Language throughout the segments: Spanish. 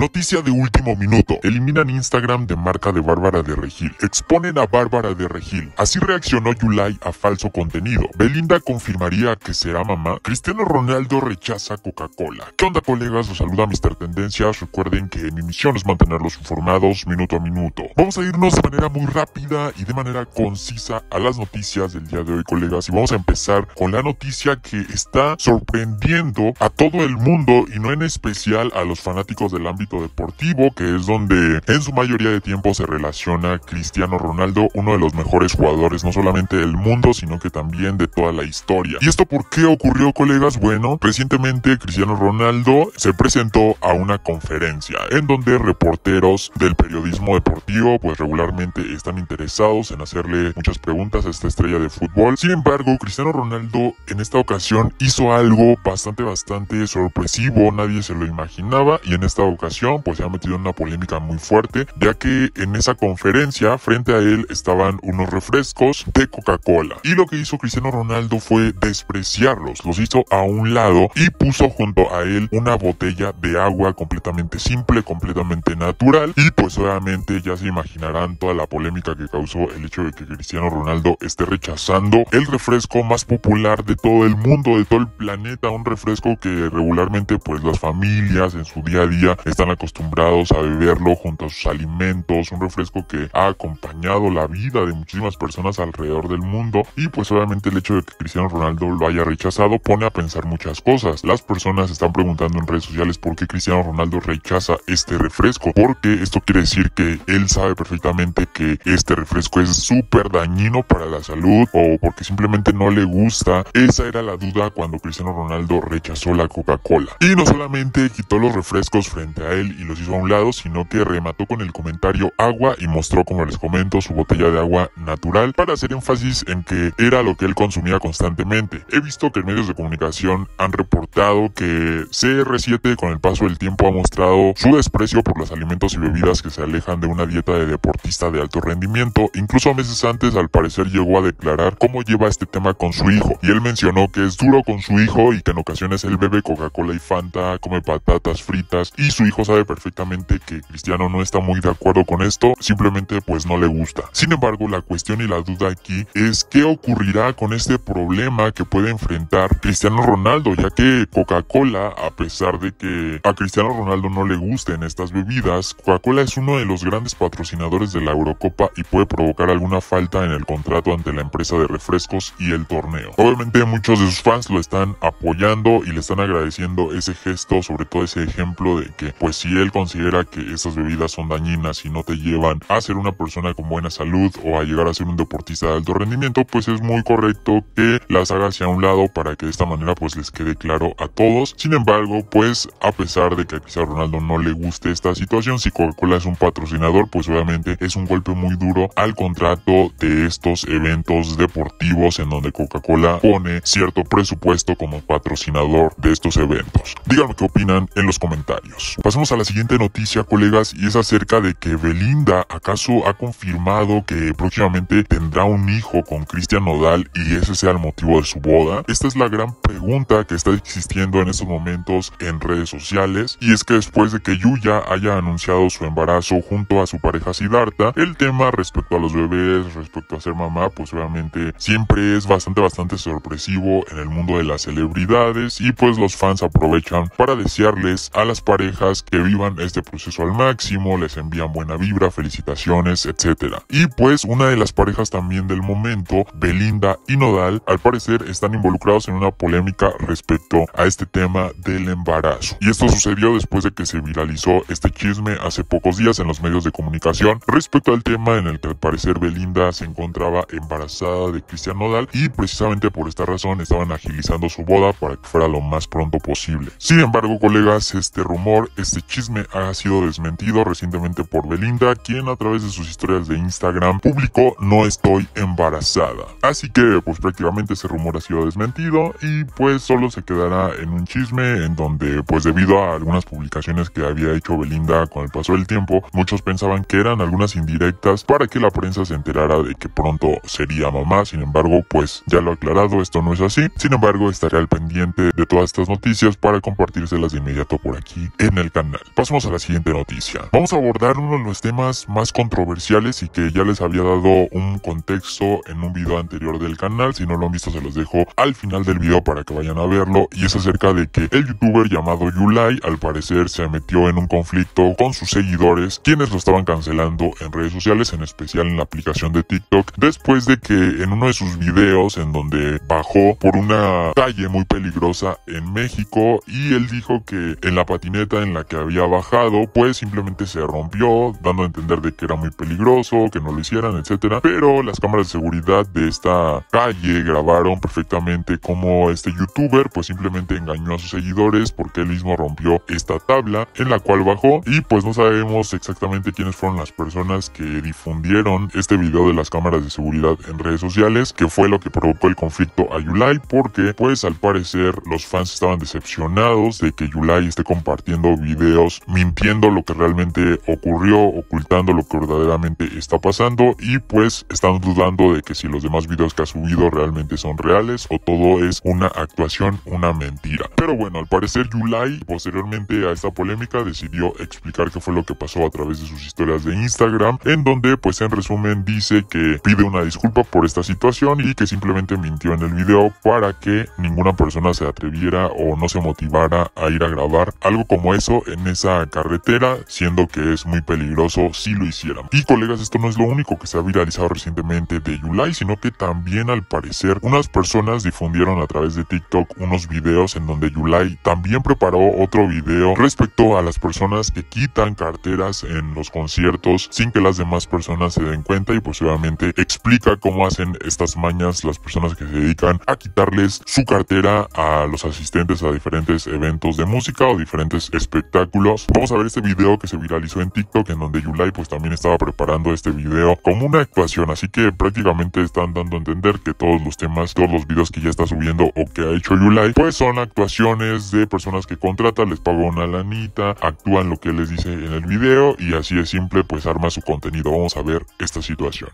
Noticia de último minuto. Eliminan Instagram de marca de Bárbara de Regil. Exponen a Bárbara de Regil. Así reaccionó Yulai a falso contenido. Belinda confirmaría que será mamá. Cristiano Ronaldo rechaza Coca-Cola. ¿Qué onda colegas? Los saluda Mr. Tendencias. Recuerden que mi misión es mantenerlos informados minuto a minuto. Vamos a irnos de manera muy rápida y de manera concisa a las noticias del día de hoy colegas. Y vamos a empezar con la noticia que está sorprendiendo a todo el mundo y no en especial a los fanáticos del ámbito deportivo, que es donde en su mayoría de tiempo se relaciona Cristiano Ronaldo, uno de los mejores jugadores no solamente del mundo, sino que también de toda la historia. ¿Y esto por qué ocurrió, colegas? Bueno, recientemente Cristiano Ronaldo se presentó a una conferencia en donde reporteros del periodismo deportivo pues regularmente están interesados en hacerle muchas preguntas a esta estrella de fútbol. Sin embargo, Cristiano Ronaldo en esta ocasión hizo algo bastante, bastante sorpresivo, nadie se lo imaginaba y en esta ocasión pues se ha metido en una polémica muy fuerte, ya que en esa conferencia frente a él estaban unos refrescos de Coca-Cola. Y lo que hizo Cristiano Ronaldo fue despreciarlos, los hizo a un lado y puso junto a él una botella de agua completamente simple, completamente natural. Y pues obviamente ya se imaginarán toda la polémica que causó el hecho de que Cristiano Ronaldo esté rechazando el refresco más popular de todo el mundo, de todo el planeta, un refresco que regularmente pues las familias en su día a día están acostumbrados a beberlo junto a sus alimentos, un refresco que ha acompañado la vida de muchísimas personas alrededor del mundo y pues obviamente el hecho de que Cristiano Ronaldo lo haya rechazado pone a pensar muchas cosas. Las personas están preguntando en redes sociales por qué Cristiano Ronaldo rechaza este refresco, porque esto quiere decir que él sabe perfectamente que este refresco es súper dañino para la salud o porque simplemente no le gusta. Esa era la duda cuando Cristiano Ronaldo rechazó la Coca-Cola. Y no solamente quitó los refrescos frente a él, y los hizo a un lado, sino que remató con el comentario agua y mostró, como les comento, su botella de agua natural para hacer énfasis en que era lo que él consumía constantemente. He visto que medios de comunicación han reportado que CR7 con el paso del tiempo ha mostrado su desprecio por los alimentos y bebidas que se alejan de una dieta de deportista de alto rendimiento. Incluso meses antes al parecer llegó a declarar cómo lleva este tema con su hijo y él mencionó que es duro con su hijo y que en ocasiones él bebe Coca-Cola y Fanta, come patatas fritas y su hijo sabe perfectamente que Cristiano no está muy de acuerdo con esto, simplemente pues no le gusta. Sin embargo, la cuestión y la duda aquí es qué ocurrirá con este problema que puede enfrentar Cristiano Ronaldo, ya que Coca-Cola, a pesar de que a Cristiano Ronaldo no le gusten estas bebidas, Coca-Cola es uno de los grandes patrocinadores de la Eurocopa y puede provocar alguna falta en el contrato ante la empresa de refrescos y el torneo. Obviamente muchos de sus fans lo están apoyando y le están agradeciendo ese gesto, sobre todo ese ejemplo de que pues si él considera que estas bebidas son dañinas y no te llevan a ser una persona con buena salud o a llegar a ser un deportista de alto rendimiento, pues es muy correcto que las haga hacia un lado para que de esta manera pues les quede claro a todos. Sin embargo, pues a pesar de que a Ronaldo no le guste esta situación, si Coca-Cola es un patrocinador, pues obviamente es un golpe muy duro al contrato de estos eventos deportivos en donde Coca-Cola pone cierto presupuesto como patrocinador de estos eventos. Díganme qué opinan en los comentarios. pasamos a la siguiente noticia, colegas, y es acerca de que Belinda acaso ha confirmado que próximamente tendrá un hijo con Cristian Nodal y ese sea el motivo de su boda. Esta es la gran pregunta que está existiendo en estos momentos en redes sociales y es que después de que Yuya haya anunciado su embarazo junto a su pareja Siddhartha, el tema respecto a los bebés, respecto a ser mamá, pues obviamente siempre es bastante bastante sorpresivo en el mundo de las celebridades y pues los fans aprovechan para desearles a las parejas que vivan este proceso al máximo, les envían buena vibra, felicitaciones, etc. Y pues una de las parejas también del momento, Belinda y Nodal, al parecer están involucrados en una polémica respecto a este tema del embarazo. Y esto sucedió después de que se viralizó este chisme hace pocos días en los medios de comunicación respecto al tema en el que al parecer Belinda se encontraba embarazada de Cristian Nodal y precisamente por esta razón estaban agilizando su boda para que fuera lo más pronto posible. Sin embargo, colegas, este rumor, este chisme ha sido desmentido recientemente por Belinda, quien a través de sus historias de Instagram publicó no estoy embarazada. Así que pues prácticamente ese rumor ha sido desmentido y pues solo se quedará en un chisme en donde pues debido a algunas publicaciones que había hecho Belinda con el paso del tiempo, muchos pensaban que eran algunas indirectas para que la prensa se enterara de que pronto sería mamá, sin embargo pues ya lo he aclarado, esto no es así, sin embargo estaré al pendiente de todas estas noticias para compartírselas de inmediato por aquí en el canal pasamos a la siguiente noticia. Vamos a abordar uno de los temas más controversiales y que ya les había dado un contexto en un video anterior del canal. Si no lo han visto, se los dejo al final del video para que vayan a verlo. Y es acerca de que el youtuber llamado Yulai, al parecer, se metió en un conflicto con sus seguidores, quienes lo estaban cancelando en redes sociales, en especial en la aplicación de TikTok, después de que en uno de sus videos, en donde bajó por una calle muy peligrosa en México, y él dijo que en la patineta en la que había bajado, pues simplemente se rompió, dando a entender de que era muy peligroso, que no lo hicieran, etcétera Pero las cámaras de seguridad de esta calle grabaron perfectamente cómo este youtuber pues simplemente engañó a sus seguidores porque él mismo rompió esta tabla en la cual bajó y pues no sabemos exactamente quiénes fueron las personas que difundieron este video de las cámaras de seguridad en redes sociales, que fue lo que provocó el conflicto a Yulai porque pues al parecer los fans estaban decepcionados de que Yulai esté compartiendo videos mintiendo lo que realmente ocurrió, ocultando lo que verdaderamente está pasando y pues están dudando de que si los demás vídeos que ha subido realmente son reales o todo es una actuación, una mentira. Pero bueno, al parecer Yulai posteriormente a esta polémica decidió explicar qué fue lo que pasó a través de sus historias de Instagram en donde pues en resumen dice que pide una disculpa por esta situación y que simplemente mintió en el video para que ninguna persona se atreviera o no se motivara a ir a grabar algo como eso en esa carretera, siendo que es muy peligroso si lo hicieran. Y colegas, esto no es lo único que se ha viralizado recientemente de Yulai, sino que también al parecer unas personas difundieron a través de TikTok unos videos en donde Yulai también preparó otro video respecto a las personas que quitan carteras en los conciertos sin que las demás personas se den cuenta y posiblemente explica cómo hacen estas mañas las personas que se dedican a quitarles su cartera a los asistentes a diferentes eventos de música o diferentes espectáculos vamos a ver este video que se viralizó en TikTok en donde Yulai pues también estaba preparando este video como una actuación, así que prácticamente están dando a entender que todos los temas, todos los videos que ya está subiendo o que ha hecho Yulai, pues son actuaciones de personas que contratan, les pagan una lanita, actúan lo que les dice en el video y así es simple, pues arma su contenido. Vamos a ver esta situación.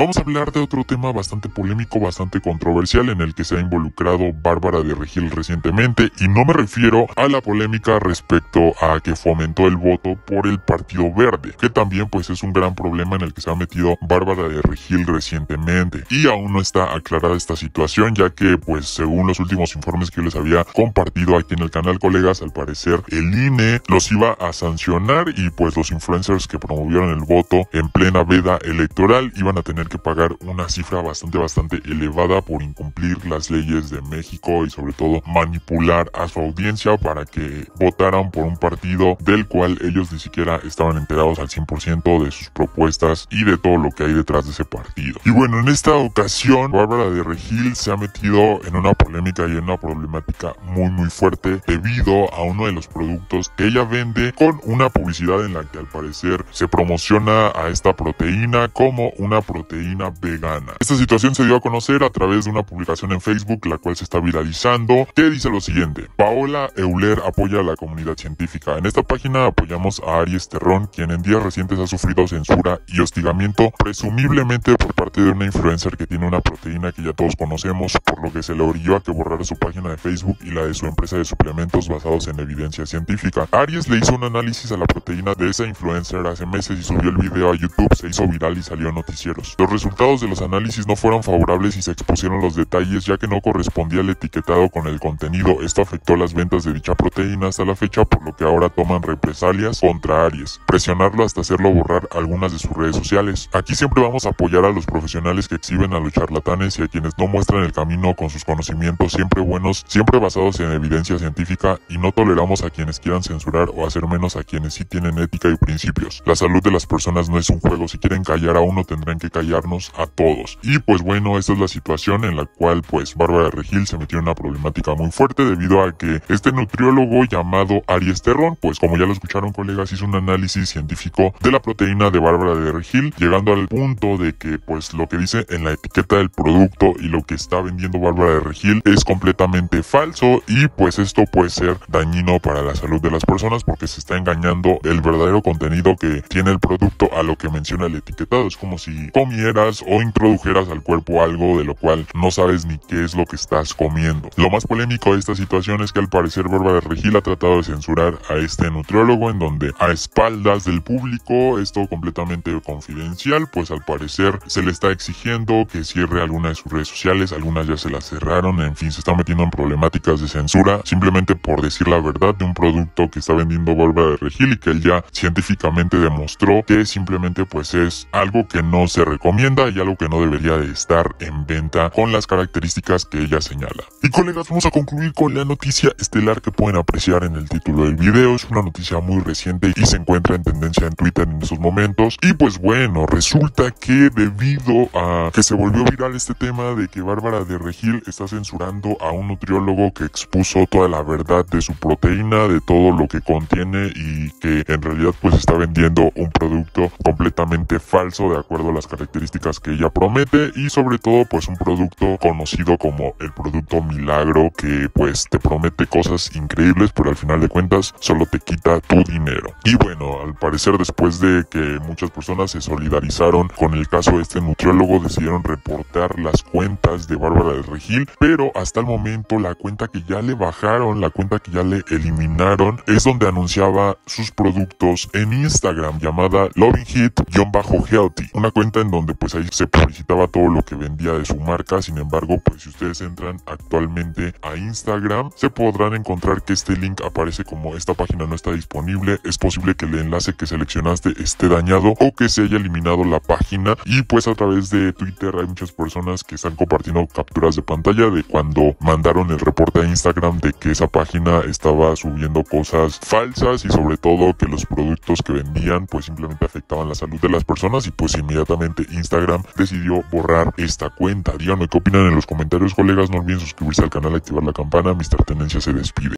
Vamos a hablar de otro tema bastante polémico, bastante controversial en el que se ha involucrado Bárbara de Regil recientemente y no me refiero a la polémica respecto a que fomentó el voto por el Partido Verde, que también pues es un gran problema en el que se ha metido Bárbara de Regil recientemente y aún no está aclarada esta situación ya que pues según los últimos informes que les había compartido aquí en el canal colegas al parecer el INE los iba a sancionar y pues los influencers que promovieron el voto en plena veda electoral iban a tener que pagar una cifra bastante, bastante elevada por incumplir las leyes de México y sobre todo manipular a su audiencia para que votaran por un partido del cual ellos ni siquiera estaban enterados al 100% de sus propuestas y de todo lo que hay detrás de ese partido. Y bueno, en esta ocasión, Bárbara de Regil se ha metido en una polémica y en una problemática muy, muy fuerte debido a uno de los productos que ella vende con una publicidad en la que al parecer se promociona a esta proteína como una proteína vegana. Esta situación se dio a conocer a través de una publicación en Facebook, la cual se está viralizando, que dice lo siguiente. Paola Euler apoya a la comunidad científica. En esta página apoyamos a Aries Terrón, quien en días recientes ha sufrido censura y hostigamiento, presumiblemente por de una influencer que tiene una proteína que ya todos conocemos, por lo que se le orilló a que borrara su página de Facebook y la de su empresa de suplementos basados en evidencia científica. Aries le hizo un análisis a la proteína de esa influencer hace meses y subió el video a YouTube, se hizo viral y salió en noticieros. Los resultados de los análisis no fueron favorables y se expusieron los detalles ya que no correspondía el etiquetado con el contenido. Esto afectó las ventas de dicha proteína hasta la fecha, por lo que ahora toman represalias contra Aries, presionarlo hasta hacerlo borrar algunas de sus redes sociales. Aquí siempre vamos a apoyar a los profesionales que exhiben a los charlatanes y a quienes no muestran el camino con sus conocimientos siempre buenos, siempre basados en evidencia científica y no toleramos a quienes quieran censurar o hacer menos a quienes sí tienen ética y principios. La salud de las personas no es un juego, si quieren callar a uno tendrán que callarnos a todos. Y pues bueno, esta es la situación en la cual pues Bárbara de Regil se metió en una problemática muy fuerte debido a que este nutriólogo llamado Aries pues como ya lo escucharon colegas, hizo un análisis científico de la proteína de Bárbara de Regil, llegando al punto de que pues lo que dice en la etiqueta del producto y lo que está vendiendo Bárbara de Regil es completamente falso y pues esto puede ser dañino para la salud de las personas porque se está engañando el verdadero contenido que tiene el producto a lo que menciona el etiquetado. Es como si comieras o introdujeras al cuerpo algo de lo cual no sabes ni qué es lo que estás comiendo. Lo más polémico de esta situación es que al parecer Bárbara de Regil ha tratado de censurar a este nutriólogo en donde a espaldas del público, esto completamente confidencial, pues al parecer se les está exigiendo que cierre alguna de sus redes sociales, algunas ya se las cerraron, en fin, se está metiendo en problemáticas de censura simplemente por decir la verdad de un producto que está vendiendo Bárbara de Regil y que él ya científicamente demostró que simplemente pues es algo que no se recomienda y algo que no debería de estar en venta con las características que ella señala. Y colegas, vamos a concluir con la noticia estelar que pueden apreciar en el título del video. Es una noticia muy reciente y se encuentra en tendencia en Twitter en estos momentos. Y pues bueno, resulta que debido a que se volvió viral este tema de que Bárbara de Regil está censurando a un nutriólogo que expuso toda la verdad de su proteína, de todo lo que contiene y que en realidad pues está vendiendo un producto completamente falso de acuerdo a las características que ella promete y sobre todo pues un producto conocido como el producto milagro que pues te promete cosas increíbles pero al final de cuentas solo te quita tu dinero. Y bueno, al parecer después de que muchas personas se solidarizaron con el caso de este nutriólogo, Luego decidieron reportar las cuentas de Bárbara del Regil, pero hasta el momento la cuenta que ya le bajaron, la cuenta que ya le eliminaron, es donde anunciaba sus productos en Instagram llamada bajo healthy una cuenta en donde pues ahí se publicitaba todo lo que vendía de su marca, sin embargo pues si ustedes entran actualmente a Instagram se podrán encontrar que este link aparece como esta página no está disponible, es posible que el enlace que seleccionaste esté dañado o que se haya eliminado la página y pues a través de Twitter hay muchas personas que están compartiendo capturas de pantalla de cuando mandaron el reporte a Instagram de que esa página estaba subiendo cosas falsas y sobre todo que los productos que vendían pues simplemente afectaban la salud de las personas y pues inmediatamente Instagram decidió borrar esta cuenta. Díganme qué opinan en los comentarios colegas, no olviden suscribirse al canal, activar la campana, Mr. Tendencia se despide.